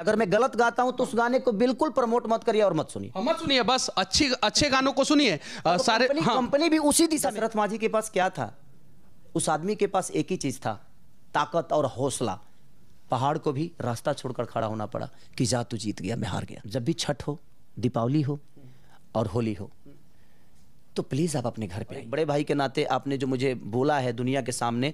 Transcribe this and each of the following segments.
अगर मैं गलत गाता हूं तो उस गाने को बिल्कुल प्रमोट मत करिए और मत सुनिए हाँ, मत सुनिए बस अच्छी अच्छे गानों को सुनिए तो सारे कंपनी, हाँ। भी उसी दिशा शरत माझी के पास क्या था उस आदमी के पास एक ही चीज था ताकत और हौसला पहाड़ को भी रास्ता छोड़कर खड़ा होना पड़ा कि जा तू जीत गया मैं हार गया जब भी छठ हो दीपावली हो और होली हो तो प्लीज़ आप अपने घर पे बड़े भाई के नाते आपने जो मुझे बोला है दुनिया के सामने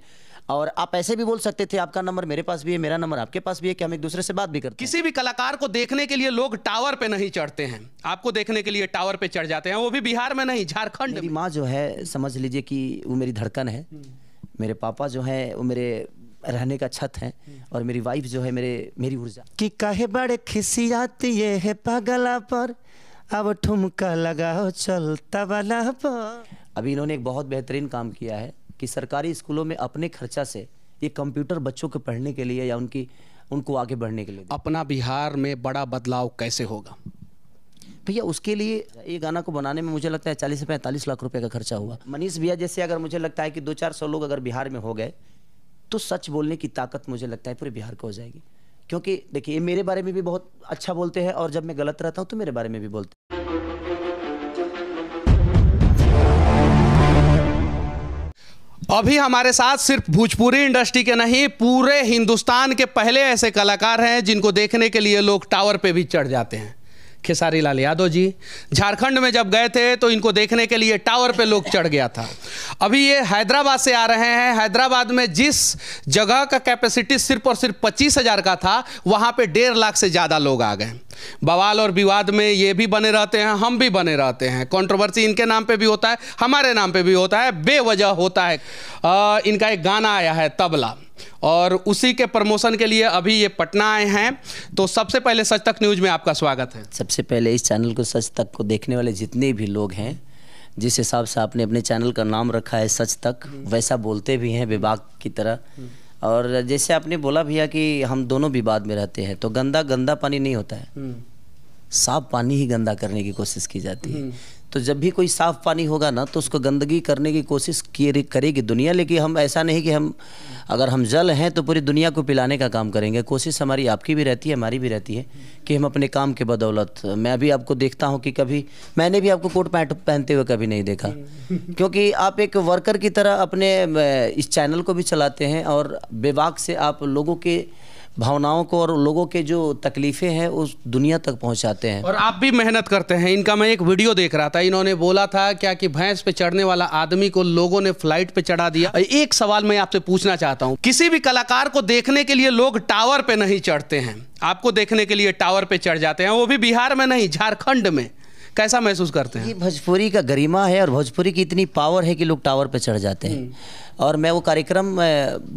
और आप ऐसे भी बोल सकते थे आपका नंबर मेरे पास भी है मेरा नंबर आपके पास भी है कि हम एक दूसरे से बात भी करते किसी भी कलाकार को देखने के लिए लोग टावर पे नहीं चढ़ते हैं आपको देखने के लिए टावर पे चढ़ जाते हैं वो भी बिहार में नहीं झारखंड मेरी माँ जो है समझ लीजिए कि वो मेरी धड़कन है हम्म। मेरे पापा जो है वो मेरे रहने का छत है हम्म। और मेरी वाइफ जो है मेरे मेरी ऊर्जा की कहे बड़े खिसियात ये है पगला पर अब ठुमका लगाओ चलता वाला अभी इन्होंने एक बहुत बेहतरीन काम किया है कि सरकारी स्कूलों में अपने खर्चा से ये कंप्यूटर बच्चों के पढ़ने के लिए या उनकी उनको आगे बढ़ने के लिए अपना बिहार में बड़ा बदलाव कैसे होगा भैया उसके लिए ये गाना को बनाने में मुझे लगता है चालीस से पैंतालीस लाख रुपए का खर्चा हुआ मनीष भैया जैसे अगर मुझे लगता है कि दो चार सौ लोग अगर बिहार में हो गए तो सच बोलने की ताकत मुझे लगता है पूरे बिहार को हो जाएगी क्योंकि देखिए मेरे बारे में भी बहुत अच्छा बोलते हैं और जब मैं गलत रहता हूँ तो मेरे बारे में भी बोलते अभी हमारे साथ सिर्फ भोजपुरी इंडस्ट्री के नहीं पूरे हिंदुस्तान के पहले ऐसे कलाकार हैं जिनको देखने के लिए लोग टावर पे भी चढ़ जाते हैं खेसारी लाल यादव जी झारखंड में जब गए थे तो इनको देखने के लिए टावर पे लोग चढ़ गया था अभी ये हैदराबाद से आ रहे हैं हैदराबाद में जिस जगह का कैपेसिटी सिर्फ और सिर्फ पच्चीस हज़ार का था वहाँ पे डेढ़ लाख से ज़्यादा लोग आ गए बवाल और विवाद में ये भी बने रहते हैं हम भी बने रहते हैं कंट्रोवर्सी इनके नाम पे भी होता है हमारे नाम पे भी होता है बेवजह होता है आ, इनका एक गाना आया है तबला और उसी के प्रमोशन के लिए अभी ये पटना आए हैं तो सबसे पहले सच तक न्यूज़ में आपका स्वागत है सबसे पहले इस चैनल को सच तक को देखने वाले जितने भी लोग हैं जिस हिसाब से आपने अपने चैनल का नाम रखा है सच तक हम्म। वैसा बोलते भी हैं विभाग की तरह हम्म। और जैसे आपने बोला भैया कि हम दोनों विवाद में रहते हैं तो गंदा गंदा पानी नहीं होता है हम्म। साफ पानी ही गंदा करने की कोशिश की जाती है हम्म। तो जब भी कोई साफ़ पानी होगा ना तो उसको गंदगी करने की कोशिश करेगी दुनिया लेकिन हम ऐसा नहीं कि हम अगर हम जल हैं तो पूरी दुनिया को पिलाने का काम करेंगे कोशिश हमारी आपकी भी रहती है हमारी भी रहती है कि हम अपने काम के बदौलत मैं भी आपको देखता हूँ कि कभी मैंने भी आपको कोट पैंट पहनते हुए कभी नहीं देखा क्योंकि आप एक वर्कर की तरह अपने इस चैनल को भी चलाते हैं और बेबाक से आप लोगों के भावनाओं को और लोगों के जो तकलीफ़ें हैं उस दुनिया तक पहुंचाते हैं और आप भी मेहनत करते हैं इनका मैं एक वीडियो देख रहा था इन्होंने बोला था क्या कि भैंस पे चढ़ने वाला आदमी को लोगों ने फ्लाइट पे चढ़ा दिया एक सवाल मैं आपसे पूछना चाहता हूँ किसी भी कलाकार को देखने के लिए लोग टावर पे नहीं चढ़ते हैं आपको देखने के लिए टावर पे चढ़ जाते हैं वो भी बिहार में नहीं झारखंड में कैसा महसूस करते हैं भोजपुरी का गरिमा है और भोजपुरी की इतनी पावर है कि लोग टावर पर चढ़ जाते हैं हम्म। और मैं वो कार्यक्रम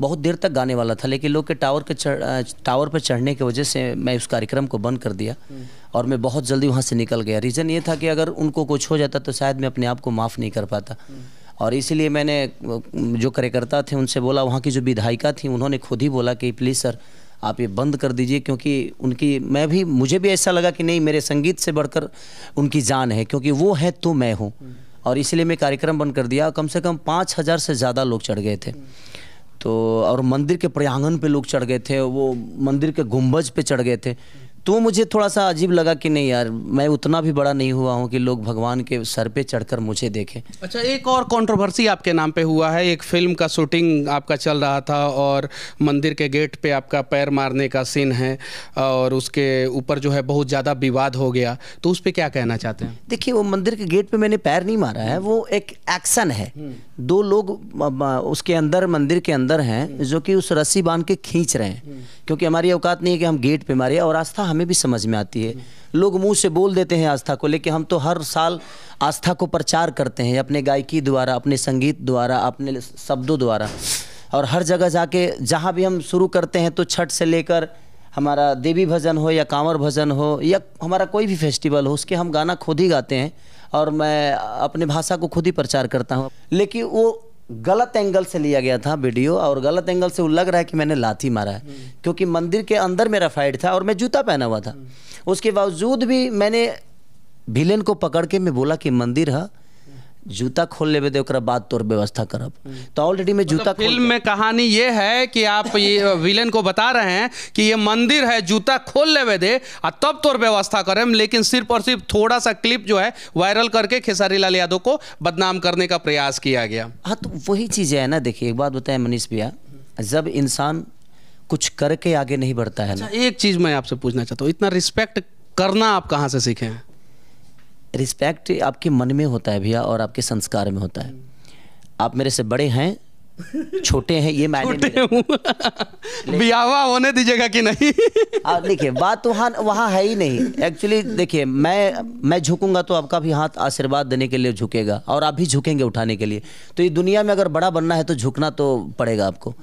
बहुत देर तक गाने वाला था लेकिन लोग के टावर के चढ़ टावर पर चढ़ने की वजह से मैं उस कार्यक्रम को बंद कर दिया हम्म। और मैं बहुत जल्दी वहाँ से निकल गया रीज़न ये था कि अगर उनको कुछ हो जाता तो शायद मैं अपने आप को माफ़ नहीं कर पाता हम्म। और इसीलिए मैंने जो कार्यकर्ता थे उनसे बोला वहाँ की जो विधायिका थी उन्होंने खुद ही बोला कि प्लीज़ सर आप ये बंद कर दीजिए क्योंकि उनकी मैं भी मुझे भी ऐसा लगा कि नहीं मेरे संगीत से बढ़कर उनकी जान है क्योंकि वो है तो मैं हूँ और इसलिए मैं कार्यक्रम बंद कर दिया कम से कम पाँच हज़ार से ज़्यादा लोग चढ़ गए थे तो और मंदिर के प्रयांगन पे लोग चढ़ गए थे वो मंदिर के गुंबज पे चढ़ गए थे तो मुझे थोड़ा सा अजीब लगा कि नहीं यार मैं उतना भी बड़ा नहीं हुआ हूँ कि लोग भगवान के सर पे चढ़कर मुझे देखें अच्छा एक और कंट्रोवर्सी आपके नाम पे हुआ है एक फिल्म का शूटिंग आपका चल रहा था और मंदिर के गेट पे आपका पैर मारने का सीन है और उसके ऊपर जो है बहुत ज़्यादा विवाद हो गया तो उस पर क्या कहना चाहते हैं देखिए वो मंदिर के गेट पर मैंने पैर नहीं मारा है वो एक एक्शन है हम्म। दो लोग उसके अंदर मंदिर के अंदर हैं हम्म। जो कि उस रस्सी बांध के खींच रहे हैं हम्म। क्योंकि हमारी औकात नहीं है कि हम गेट पे मारे और आस्था हमें भी समझ में आती है लोग मुंह से बोल देते हैं आस्था को लेकिन हम तो हर साल आस्था को प्रचार करते हैं अपने गायकी द्वारा अपने संगीत द्वारा अपने शब्दों द्वारा और हर जगह जाके जहाँ भी हम शुरू करते हैं तो छठ से लेकर हमारा देवी भजन हो या कांवर भजन हो या हमारा कोई भी फेस्टिवल हो उसके हम गाना खुद ही गाते हैं और मैं अपने भाषा को खुद ही प्रचार करता हूँ लेकिन वो गलत एंगल से लिया गया था वीडियो और गलत एंगल से वो लग रहा है कि मैंने लाथी मारा है हम्म। क्योंकि मंदिर के अंदर मेरा फाइट था और मैं जूता पहना हुआ था हम्म। उसके बावजूद भी मैंने विलेन को पकड़ के मैं बोला कि मंदिर है जूता खोल लेबे दे ओकरा बाद तोर व्यवस्था करब तो ऑलरेडी में जूता फिल्म मतलब में कहानी ये है कि आप ये विलन को बता रहे हैं कि ये मंदिर है जूता खोल लेबे दे और तब तोर व्यवस्था करें लेकिन सिर्फ और सिर्फ थोड़ा सा क्लिप जो है वायरल करके खेसारी लाल यादव को बदनाम करने का प्रयास किया गया हाँ तो वही चीज है ना देखिए एक बात बताए मनीष भैया जब इंसान कुछ करके आगे नहीं बढ़ता है ना अच्छा, एक चीज़ मैं आपसे पूछना चाहता हूँ इतना रिस्पेक्ट करना आप कहाँ से सीखे हैं रिस्पेक्ट आपके मन में होता है भैया और आपके संस्कार में होता है आप मेरे से बड़े हैं छोटे हैं ये मैंने बियावा होने दीजिएगा कि नहीं देखिए बात वहाँ तो वहाँ है ही नहीं एक्चुअली देखिए मैं मैं झुकूंगा तो आपका भी हाथ आशीर्वाद देने के लिए झुकेगा और आप भी झुकेंगे उठाने के लिए तो ये दुनिया में अगर बड़ा बनना है तो झुकना तो पड़ेगा आपको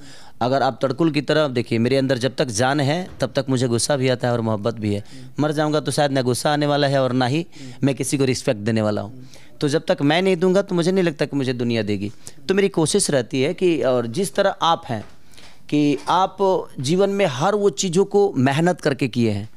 अगर आप तड़कुल की तरह देखिए मेरे अंदर जब तक जान है तब तक मुझे गुस्सा भी आता है और मोहब्बत भी है मर जाऊँगा तो शायद ना गुस्सा आने वाला है और ना ही मैं किसी को रिस्पेक्ट देने वाला हूँ तो जब तक मैं नहीं दूंगा तो मुझे नहीं लगता कि मुझे दुनिया देगी तो मेरी कोशिश रहती है कि और जिस तरह आप हैं कि आप जीवन में हर वो चीज़ों को मेहनत करके किए हैं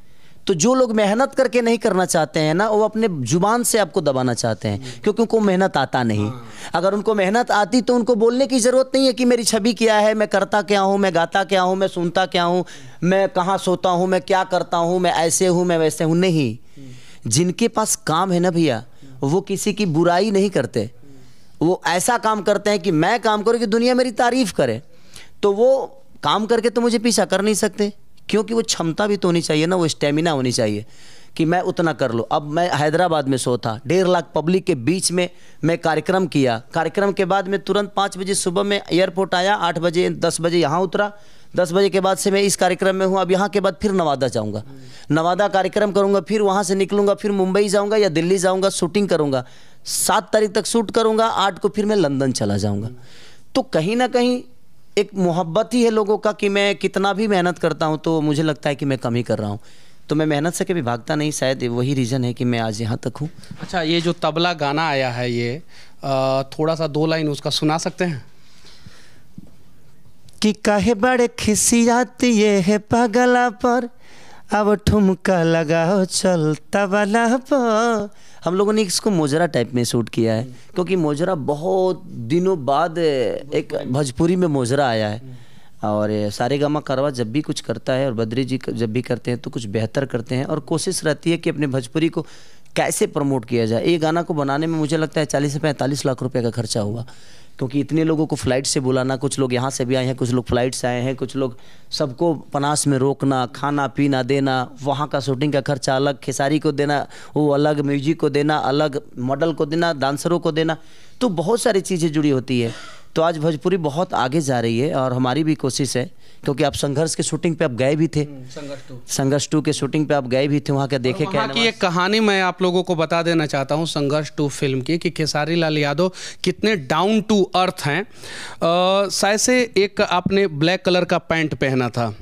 तो जो लोग मेहनत करके नहीं करना चाहते हैं ना वो अपने जुबान से आपको दबाना चाहते हैं क्योंकि उनको मेहनत आता नहीं हाँ। अगर उनको मेहनत आती तो उनको बोलने की ज़रूरत नहीं है कि मेरी छवि क्या है मैं करता क्या हूँ मैं गाता क्या हूँ मैं सुनता क्या हूँ मैं कहाँ सोता हूँ मैं क्या करता हूँ मैं ऐसे हूँ मैं वैसे हूँ नहीं जिनके पास काम है ना भैया वो किसी की बुराई नहीं करते वो ऐसा काम करते हैं कि मैं काम करूँ कि दुनिया मेरी तारीफ करे तो वो काम करके तो मुझे पीछा कर नहीं सकते क्योंकि वो क्षमता भी तो होनी चाहिए ना वो स्टेमिना होनी चाहिए कि मैं उतना कर लूँ अब मैं हैदराबाद में सो था डेढ़ लाख पब्लिक के बीच में मैं कार्यक्रम किया कार्यक्रम के बाद मैं तुरंत पाँच बजे सुबह में एयरपोर्ट आया आठ बजे दस बजे यहाँ उतरा दस बजे के बाद से मैं इस कार्यक्रम में हूँ अब यहाँ के बाद फिर नवादा जाऊँगा नवादा कार्यक्रम करूँगा फिर वहाँ से निकलूँगा फिर मुंबई जाऊँगा या दिल्ली जाऊँगा शूटिंग करूँगा सात तारीख तक शूट करूँगा आठ को फिर मैं लंदन चला जाऊँगा तो कहीं ना कहीं एक मोहब्बत ही है लोगों का कि मैं कितना भी मेहनत करता हूँ तो मुझे लगता है कि मैं कम ही कर रहा हूँ तो मैं मेहनत से कभी भागता नहीं शायद वही रीज़न है कि मैं आज यहाँ तक हूँ अच्छा ये जो तबला गाना आया है ये आ, थोड़ा सा दो लाइन उसका सुना सकते हैं कि कहे बड़े खिसियात ये है पगला पर अब ठुमका लगाओ चलता वाला हम लोगों ने इसको मोजरा टाइप में शूट किया है क्योंकि मोजरा बहुत दिनों बाद एक भोजपुरी में मोजरा आया है और सारे गामा कारवा जब भी कुछ करता है और बद्री जी जब भी करते हैं तो कुछ बेहतर करते हैं और कोशिश रहती है कि अपने भोजपुरी को कैसे प्रमोट किया जाए ये गाना को बनाने में मुझे लगता है चालीस से पैंतालीस लाख रुपये का खर्चा हुआ क्योंकि इतने लोगों को फ़्लाइट से बुलाना कुछ लोग यहाँ से भी आए हैं कुछ लोग फ़्लाइट से आए हैं कुछ लोग सबको पनास में रोकना खाना पीना देना वहाँ का शूटिंग का खर्चा अलग खेसारी को देना वो अलग म्यूजिक को देना अलग मॉडल को देना डांसरों को देना तो बहुत सारी चीज़ें जुड़ी होती है तो आज भोजपुरी बहुत आगे जा रही है और हमारी भी कोशिश है क्योंकि आप संघर्ष के शूटिंग पे आप गए भी थे हम्म, संघर्ष टू के शूटिंग पे आप गए भी थे वहाँ के देखे क्या की एक कहानी मैं आप लोगों को बता देना चाहता हूँ संघर्ष टू फिल्म की कि खेसारी लाल यादव कितने डाउन टू अर्थ हैं शायद से एक आपने ब्लैक कलर का पैंट पहना था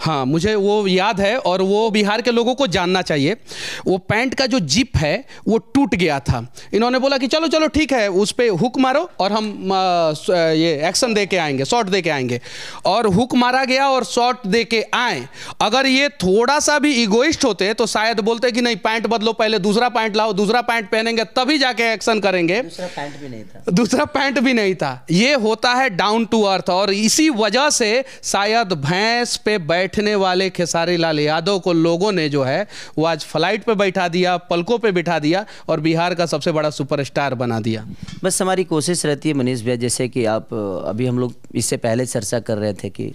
हाँ मुझे वो याद है और वो बिहार के लोगों को जानना चाहिए वो पैंट का जो जिप है वो टूट गया था इन्होंने बोला कि चलो चलो ठीक है उस पर हुक मारो और हम आ, ये एक्शन दे के आएंगे शॉट दे के आएंगे और हुक मारा गया और शॉट दे के आए अगर ये थोड़ा सा भी इगोइस्ट होते तो शायद बोलते कि नहीं पैंट बदलो पहले दूसरा पैंट लाओ दूसरा पैंट पहनेंगे तभी जाके एक्शन करेंगे दूसरा पैंट भी नहीं था दूसरा पैंट भी नहीं था ये होता है डाउन टू अर्थ और इसी वजह से शायद भैंस पे पे बैठने वाले खेसारी लाल यादव को लोगों ने जो है वो आज फ्लाइट पे बैठा दिया पलकों पे बिठा दिया और बिहार का सबसे बड़ा सुपरस्टार बना दिया बस हमारी कोशिश रहती है मनीष भैया जैसे कि आप अभी हम लोग इससे पहले चर्चा कर रहे थे कि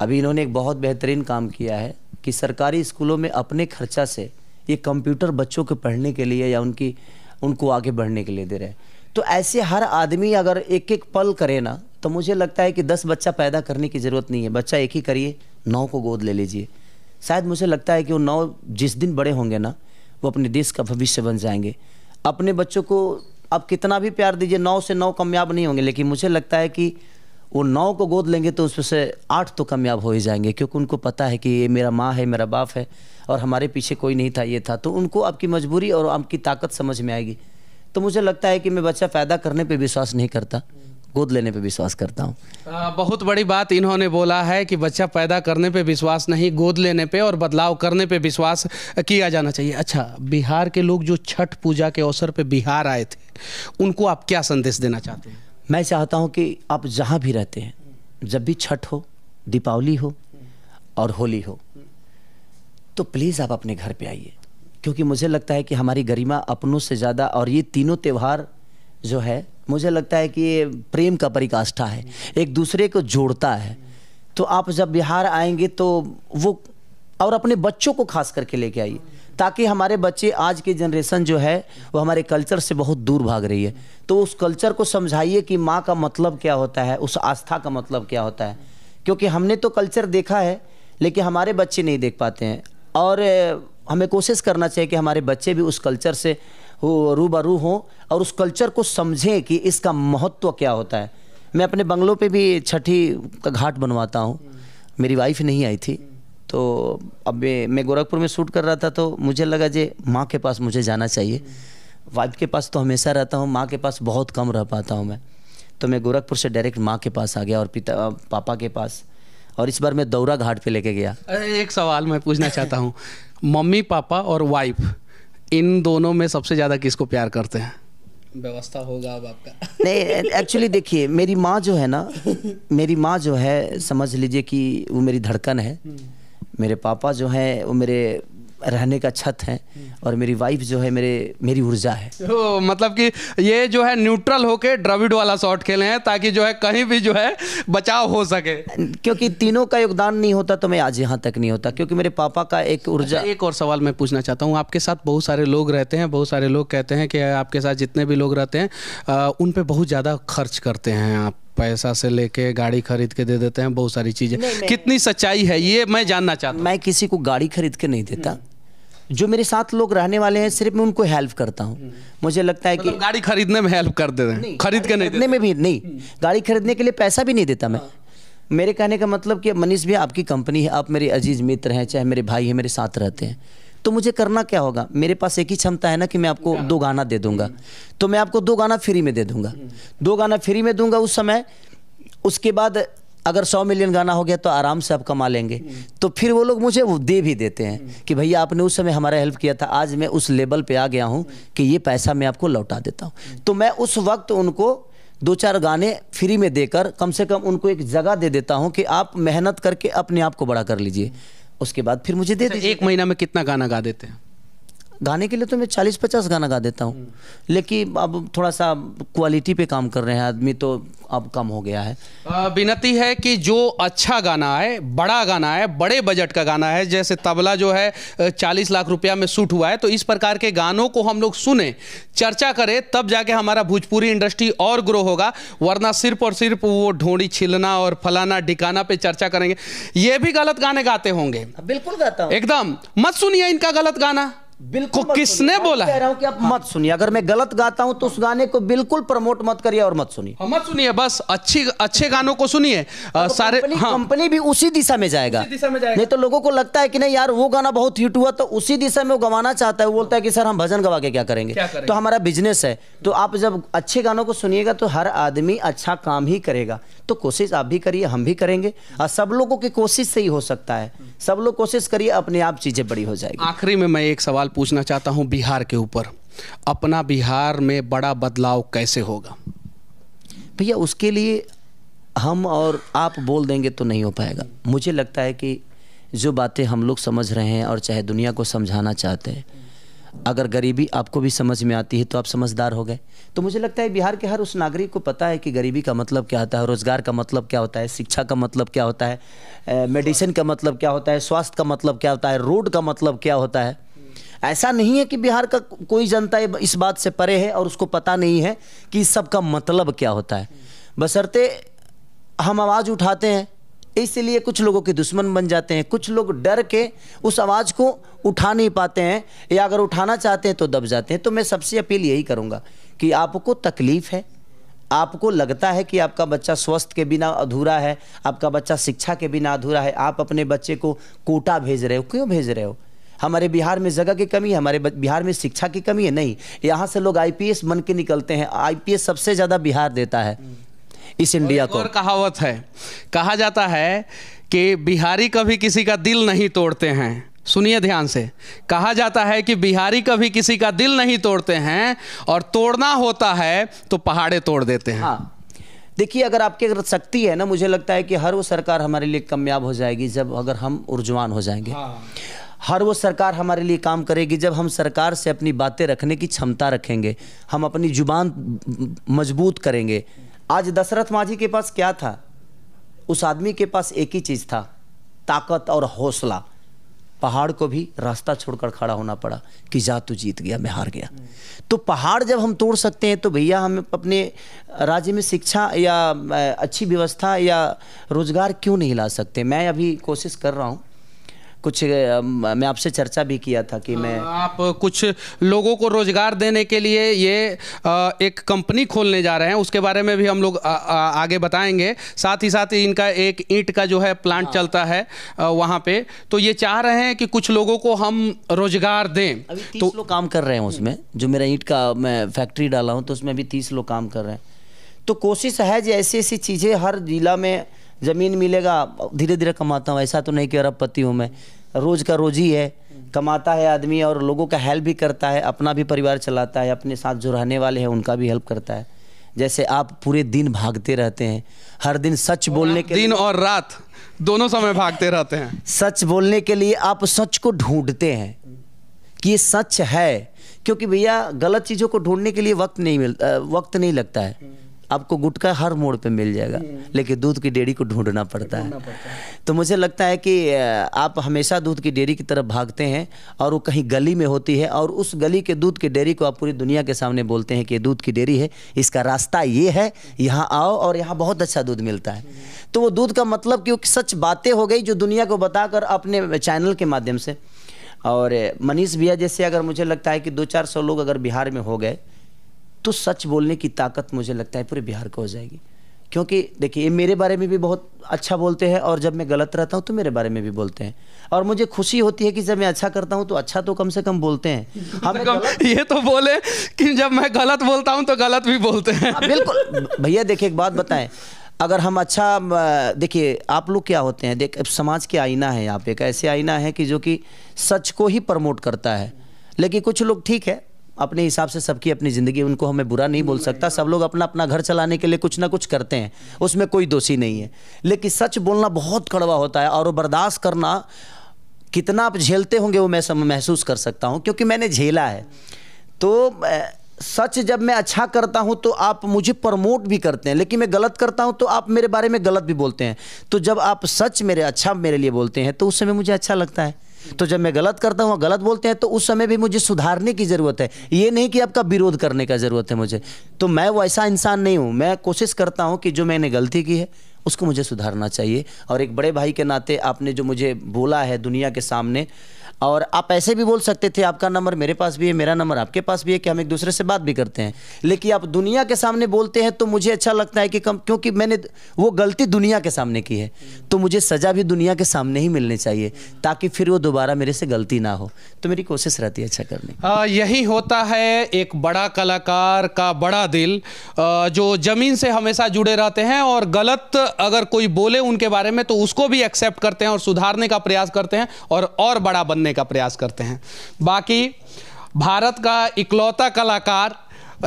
अभी इन्होंने एक बहुत बेहतरीन काम किया है कि सरकारी स्कूलों में अपने खर्चा से ये कंप्यूटर बच्चों के पढ़ने के लिए या उनकी उनको आगे बढ़ने के लिए दे रहे हैं तो ऐसे हर आदमी अगर एक एक पल करे ना तो मुझे लगता है कि दस बच्चा पैदा करने की ज़रूरत नहीं है बच्चा एक ही करिए नौ को गोद ले लीजिए शायद मुझे लगता है कि वो नौ जिस दिन बड़े होंगे ना वो अपने देश का भविष्य बन जाएंगे अपने बच्चों को आप कितना भी प्यार दीजिए नौ से नौ कामयाब नहीं होंगे लेकिन मुझे लगता है कि वो नौ को गोद लेंगे तो उसमें से आठ तो कामयाब हो ही जाएंगे क्योंकि उनको पता है कि ये मेरा माँ है मेरा बाप है और हमारे पीछे कोई नहीं था ये था तो उनको आपकी मजबूरी और आपकी ताकत समझ में आएगी तो मुझे लगता है कि मैं बच्चा पैदा करने पर विश्वास नहीं करता गोद लेने पे विश्वास करता हूँ बहुत बड़ी बात इन्होंने बोला है कि बच्चा पैदा करने पे विश्वास नहीं गोद लेने पे और बदलाव करने पे विश्वास किया जाना चाहिए अच्छा बिहार के लोग जो छठ पूजा के अवसर पे बिहार आए थे उनको आप क्या संदेश देना चाहते हैं मैं चाहता हूँ कि आप जहाँ भी रहते हैं जब भी छठ हो दीपावली हो और होली हो तो प्लीज़ आप अपने घर पर आइए क्योंकि मुझे लगता है कि हमारी गरिमा अपनों से ज़्यादा और ये तीनों त्यौहार जो है मुझे लगता है कि ये प्रेम का परिकाष्ठा है एक दूसरे को जोड़ता है तो आप जब बिहार आएंगे तो वो और अपने बच्चों को खास करके लेके आइए ताकि हमारे बच्चे आज की जनरेशन जो है वो हमारे कल्चर से बहुत दूर भाग रही है तो उस कल्चर को समझाइए कि माँ का मतलब क्या होता है उस आस्था का मतलब क्या होता है क्योंकि हमने तो कल्चर देखा है लेकिन हमारे बच्चे नहीं देख पाते हैं और हमें कोशिश करना चाहिए कि हमारे बच्चे भी उस कल्चर से रूबरू हों और उस कल्चर को समझें कि इसका महत्व क्या होता है मैं अपने बंगलों पे भी छठी का घाट बनवाता हूँ मेरी वाइफ नहीं आई थी तो अब मैं गोरखपुर में शूट कर रहा था तो मुझे लगा जे माँ के पास मुझे जाना चाहिए वाइफ के पास तो हमेशा रहता हूँ माँ के पास बहुत कम रह पाता हूँ मैं तो मैं गोरखपुर से डायरेक्ट माँ के पास आ गया और पिता पापा के पास और इस बार मैं दौरा घाट पे लेके गया एक सवाल मैं पूछना चाहता हूँ मम्मी पापा और वाइफ इन दोनों में सबसे ज़्यादा किसको प्यार करते हैं व्यवस्था होगा अब आपका नहीं एक्चुअली देखिए मेरी माँ जो है ना मेरी माँ जो है समझ लीजिए कि वो मेरी धड़कन है हम्म। मेरे पापा जो हैं वो मेरे रहने का छत है और मेरी वाइफ जो है मेरे मेरी ऊर्जा है ओ, मतलब कि ये जो है न्यूट्रल होके ड्रविड वाला शॉट खेले हैं ताकि जो है कहीं भी जो है बचाव हो सके क्योंकि तीनों का योगदान नहीं होता तो मैं आज यहाँ तक नहीं होता क्योंकि मेरे पापा का एक अच्छा, ऊर्जा अच्छा, एक और सवाल मैं पूछना चाहता हूँ आपके साथ बहुत सारे लोग रहते हैं बहुत सारे लोग कहते हैं कि आपके साथ जितने भी लोग रहते हैं उन पर बहुत ज़्यादा खर्च करते हैं आप पैसा से लेके गाड़ी खरीद के दे देते हैं बहुत सारी चीजें कितनी सच्चाई है ये मैं जानना चाहता हूँ मैं किसी को गाड़ी खरीद के नहीं देता जो मेरे साथ लोग रहने वाले हैं सिर्फ मैं उनको हेल्प करता हूँ मुझे लगता है कि मतलब गाड़ी खरीदने में हेल्प कर देते हैं खरीद के नहीं में भी नहीं गाड़ी खरीदने के लिए पैसा भी नहीं देता मैं हाँ। मेरे कहने का मतलब कि मनीष भी आपकी कंपनी है आप मेरे अजीज मित्र हैं चाहे मेरे भाई हैं मेरे साथ रहते हैं तो मुझे करना क्या होगा मेरे पास एक ही क्षमता है ना कि मैं आपको दो गाना दे दूंगा तो मैं आपको दो गाना फ्री में दे दूंगा हम्म। दो गाना फ्री में दूंगा उस समय उसके बाद अगर सौ मिलियन गाना हो गया तो आराम से आप कमा लेंगे तो फिर वो लोग मुझे वो दे भी देते हैं कि भैया आपने उस समय हमारा हेल्प किया था आज मैं उस लेवल पे आ गया हूँ कि ये पैसा मैं आपको लौटा देता हूँ तो मैं उस वक्त उनको दो चार गाने फ्री में देकर कम से कम उनको एक जगह दे देता हूँ कि आप मेहनत करके अपने आप को बड़ा कर लीजिए उसके बाद फिर मुझे दे अच्छा, दीजिए एक महीना में कितना गाना गा देते हैं गाने के लिए तो मैं चालीस पचास गाना गा देता हूँ हम्म। लेकिन अब थोड़ा सा क्वालिटी पे काम कर रहे हैं आदमी तो अब कम हो गया है विनती है कि जो अच्छा गाना है बड़ा गाना है बड़े बजट का गाना है जैसे तबला जो है चालीस लाख रुपया में शूट हुआ है तो इस प्रकार के गानों को हम लोग सुने चर्चा करें तब जाके हमारा भोजपुरी इंडस्ट्री और ग्रो होगा वरना सिर्फ और सिर्फ वो ढोड़ी छिलना और फलाना ढिकाना पे चर्चा करेंगे ये भी गलत गाने गाते होंगे हाँ, बिल्कुल गाता एकदम मत सुनिए इनका गलत गाना बिल्कुल किसने बोला कह रहा हूं कि आप हाँ। मत सुनिए अगर मैं गलत गाता हूं तो उस गाने को बिल्कुल प्रमोट मत करिए और मत सुनिए हाँ, मत सुनिए बस अच्छी अच्छे गानों को सुनिए तो सारे कंपनी, हाँ। भी उसी दिशा में जाएगा दिशा में जाएगा नहीं तो लोगों को लगता है कि नहीं यार वो गाना बहुत हिट हुआ तो उसी दिशा में वो गवाना चाहता है वो बोलता है कि सर हम भजन गवा के क्या करेंगे तो हमारा बिजनेस है तो आप जब अच्छे गानों को सुनिएगा तो हर आदमी अच्छा काम ही करेगा तो कोशिश आप भी करिए हम भी करेंगे और सब लोगों की कोशिश से ही हो सकता है सब लोग कोशिश करिए अपने आप चीजें बड़ी हो जाएगी आखिरी में मैं एक सवाल पूछना चाहता हूं बिहार के ऊपर अपना बिहार में बड़ा बदलाव कैसे होगा भैया उसके लिए हम और आप बोल देंगे तो नहीं हो पाएगा मुझे लगता है कि जो बातें हम लोग समझ रहे हैं और चाहे दुनिया को समझाना चाहते हैं अगर गरीबी आपको भी समझ में आती है तो आप समझदार हो गए तो मुझे लगता है बिहार के हर उस नागरिक को पता है कि गरीबी का मतलब क्या होता है रोज़गार का मतलब क्या होता है शिक्षा का मतलब क्या होता है मेडिसिन का मतलब क्या होता है स्वास्थ्य का मतलब क्या होता है रोड का मतलब क्या होता है ऐसा नहीं है कि बिहार का कोई जनता इस बात से परे है और उसको पता नहीं है कि इस सब का मतलब क्या होता है बसरते हम आवाज़ उठाते हैं इसलिए कुछ लोगों के दुश्मन बन जाते हैं कुछ लोग डर के उस आवाज़ को उठा नहीं पाते हैं या अगर उठाना चाहते हैं तो दब जाते हैं तो मैं सबसे अपील यही करूँगा कि आपको तकलीफ़ है आपको लगता है कि आपका बच्चा स्वस्थ के बिना अधूरा है आपका बच्चा शिक्षा के बिना अधूरा है आप अपने बच्चे को कोटा भेज रहे हो क्यों भेज रहे हो हमारे बिहार में जगह की कमी है हमारे बिहार में शिक्षा की कमी है नहीं यहाँ से लोग आईपीएस बन के निकलते हैं आईपीएस सबसे ज़्यादा बिहार देता है इस इंडिया और को और कहावत है कहा जाता है कि बिहारी कभी किसी का दिल नहीं तोड़ते हैं सुनिए ध्यान से कहा जाता है कि बिहारी कभी किसी का दिल नहीं तोड़ते हैं और तोड़ना होता है तो पहाड़े तोड़ देते हैं हाँ। देखिए अगर आपके अगर शक्ति है ना मुझे लगता है कि हर वो सरकार हमारे लिए कामयाब हो जाएगी जब अगर हम उर्जवान हो जाएंगे हाँ। हर वो सरकार हमारे लिए काम करेगी जब हम सरकार से अपनी बातें रखने की क्षमता रखेंगे हम अपनी जुबान मजबूत करेंगे आज दशरथ माझी के पास क्या था उस आदमी के पास एक ही चीज़ था ताकत और हौसला पहाड़ को भी रास्ता छोड़कर खड़ा होना पड़ा कि जा तू जीत गया मैं हार गया तो पहाड़ जब हम तोड़ सकते हैं तो भैया हम अपने राज्य में शिक्षा या अच्छी व्यवस्था या रोजगार क्यों नहीं ला सकते मैं अभी कोशिश कर रहा हूँ कुछ मैं आपसे चर्चा भी किया था कि मैं आप कुछ लोगों को रोजगार देने के लिए ये एक कंपनी खोलने जा रहे हैं उसके बारे में भी हम लोग आगे बताएंगे साथ ही साथ इनका एक ईंट का जो है प्लांट हाँ। चलता है वहाँ पे तो ये चाह रहे हैं कि कुछ लोगों को हम रोजगार दें अभी तो लोग काम कर रहे हैं उसमें जो मेरा ईंट का मैं फैक्ट्री डाला हूँ तो उसमें अभी तीस लोग काम कर रहे हैं तो कोशिश है जैसी ऐसी चीज़ें हर जिला में ज़मीन मिलेगा धीरे धीरे कमाता हूँ ऐसा तो नहीं कि पति हूँ मैं रोज़ का रोज ही है कमाता है आदमी और लोगों का हेल्प भी करता है अपना भी परिवार चलाता है अपने साथ जो रहने वाले हैं उनका भी हेल्प करता है जैसे आप पूरे दिन भागते रहते हैं हर दिन सच बोलने के दिन और रात दोनों समय भागते रहते हैं सच बोलने के लिए आप सच को ढूंढते हैं कि ये सच है क्योंकि भैया गलत चीज़ों को ढूंढने के लिए वक्त नहीं मिलता वक्त नहीं लगता है आपको गुटका हर मोड़ पे मिल जाएगा लेकिन दूध की डेयरी को ढूंढना पड़ता है तो मुझे लगता है कि आप हमेशा दूध की डेयरी की तरफ भागते हैं और वो कहीं गली में होती है और उस गली के दूध की डेयरी को आप पूरी दुनिया के सामने बोलते हैं कि ये दूध की डेयरी है इसका रास्ता ये है यहाँ आओ और यहाँ बहुत अच्छा दूध मिलता है तो वो दूध का मतलब कि सच बातें हो गई जो दुनिया को बताकर अपने चैनल के माध्यम से और मनीष भैया जैसे अगर मुझे लगता है कि दो चार सौ लोग अगर बिहार में हो गए तो सच बोलने की ताकत मुझे लगता है पूरे बिहार को हो जाएगी क्योंकि देखिए ये मेरे बारे में भी बहुत अच्छा बोलते हैं और जब मैं गलत रहता हूँ तो मेरे बारे में भी बोलते हैं और मुझे खुशी होती है कि जब मैं अच्छा करता हूँ तो अच्छा तो कम से कम बोलते हैं हम हाँ, कम ये तो बोले कि जब मैं गलत बोलता हूँ तो गलत भी बोलते हैं हाँ, बिल्कुल भैया देखिए एक बात बताएं अगर हम अच्छा देखिए आप लोग क्या होते हैं देख समाज के आईना है यहाँ पे एक ऐसे आईना है कि जो कि सच को ही प्रमोट करता है लेकिन कुछ लोग ठीक है अपने हिसाब से सबकी अपनी ज़िंदगी उनको हमें बुरा नहीं बोल सकता सब लोग अपना अपना घर चलाने के लिए कुछ ना कुछ करते हैं उसमें कोई दोषी नहीं है लेकिन सच बोलना बहुत कड़वा होता है और बर्दाश्त करना कितना आप झेलते होंगे वो मैं समझ महसूस कर सकता हूँ क्योंकि मैंने झेला है तो सच जब मैं अच्छा करता हूँ तो आप मुझे प्रमोट भी करते हैं लेकिन मैं गलत करता हूँ तो आप मेरे बारे में गलत भी बोलते हैं तो जब आप सच मेरे अच्छा मेरे लिए बोलते हैं तो उस समय मुझे अच्छा लगता है तो जब मैं गलत करता हूँ गलत बोलते हैं तो उस समय भी मुझे सुधारने की ज़रूरत है ये नहीं कि आपका विरोध करने का ज़रूरत है मुझे तो मैं वैसा इंसान नहीं हूँ मैं कोशिश करता हूँ कि जो मैंने गलती की है उसको मुझे सुधारना चाहिए और एक बड़े भाई के नाते आपने जो मुझे बोला है दुनिया के सामने और आप ऐसे भी बोल सकते थे आपका नंबर मेरे पास भी है मेरा नंबर आपके पास भी है कि हम एक दूसरे से बात भी करते हैं लेकिन आप दुनिया के सामने बोलते हैं तो मुझे अच्छा लगता है कि कम क्योंकि मैंने वो गलती दुनिया के सामने की है तो मुझे सज़ा भी दुनिया के सामने ही मिलनी चाहिए ताकि फिर वो दोबारा मेरे से गलती ना हो तो मेरी कोशिश रहती है अच्छा करने आ, यही होता है एक बड़ा कलाकार का बड़ा दिल जो ज़मीन से हमेशा जुड़े रहते हैं और गलत अगर कोई बोले उनके बारे में तो उसको भी एक्सेप्ट करते हैं और सुधारने का प्रयास करते हैं और बड़ा बनने का प्रयास करते हैं बाकी भारत का इकलौता कलाकार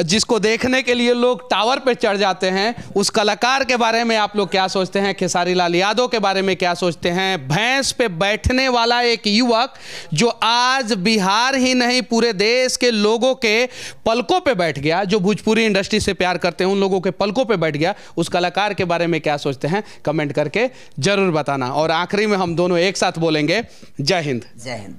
जिसको देखने के लिए लोग टावर पर चढ़ जाते हैं उस कलाकार के बारे में आप लोग क्या सोचते हैं खेसारी लाल यादव के बारे में क्या सोचते हैं भैंस पे बैठने वाला एक युवक जो आज बिहार ही नहीं पूरे देश के लोगों के पलकों पे बैठ गया जो भोजपुरी इंडस्ट्री से प्यार करते हैं उन लोगों के पलकों पर बैठ गया उस कलाकार के बारे में क्या सोचते हैं कमेंट करके जरूर बताना और आखिरी में हम दोनों एक साथ बोलेंगे जय हिंद जय हिंद